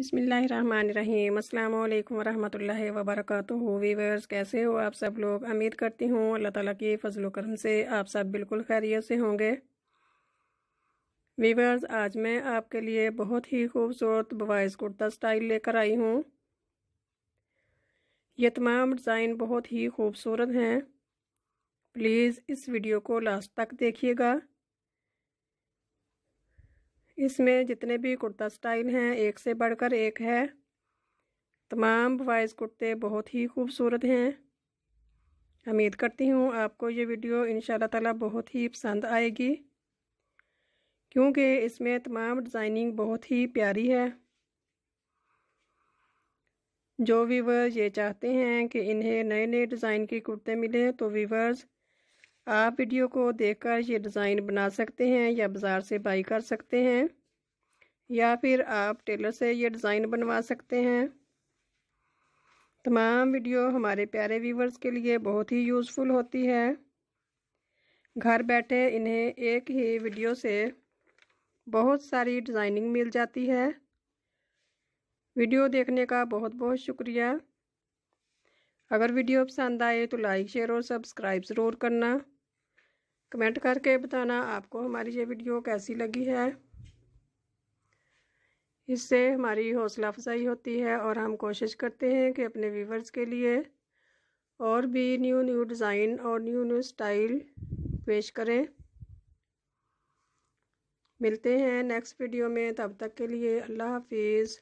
बिसमीम् अल्लाम वरहमल वबरक वीवर्स कैसे हो आप सब लोग उम्मीद करती हूँ अल्लाह ताला के फजल करम से आप सब बिल्कुल खैरियत से होंगे वीवर्स आज मैं आपके लिए बहुत ही खूबसूरत बवाइस कुर्ता स्टाइल लेकर आई हूँ ये तमाम डिज़ाइन बहुत ही खूबसूरत हैं प्लीज़ इस वीडियो को लास्ट तक देखिएगा इसमें जितने भी कुर्ता स्टाइल हैं एक से बढ़कर एक है तमाम बॉयज़ कुर्ते बहुत ही खूबसूरत हैं उम्मीद करती हूँ आपको ये वीडियो इन ताला बहुत ही पसंद आएगी क्योंकि इसमें तमाम डिज़ाइनिंग बहुत ही प्यारी है जो वीवर्स ये चाहते हैं कि इन्हें नए नए डिज़ाइन के कुर्ते मिले तो वीवर्स आप वीडियो को देखकर ये डिज़ाइन बना सकते हैं या बाज़ार से बाई कर सकते हैं या फिर आप टेलर से ये डिज़ाइन बनवा सकते हैं तमाम वीडियो हमारे प्यारे व्यूवर्स के लिए बहुत ही यूज़फुल होती है घर बैठे इन्हें एक ही वीडियो से बहुत सारी डिज़ाइनिंग मिल जाती है वीडियो देखने का बहुत बहुत शुक्रिया अगर वीडियो पसंद आए तो लाइक शेयर और सब्सक्राइब ज़रूर करना कमेंट करके बताना आपको हमारी ये वीडियो कैसी लगी है इससे हमारी हौसला अफजाई होती है और हम कोशिश करते हैं कि अपने व्यूवर्स के लिए और भी न्यू न्यू डिज़ाइन और न्यू न्यू स्टाइल पेश करें मिलते हैं नेक्स्ट वीडियो में तब तक के लिए अल्लाह हाफिज़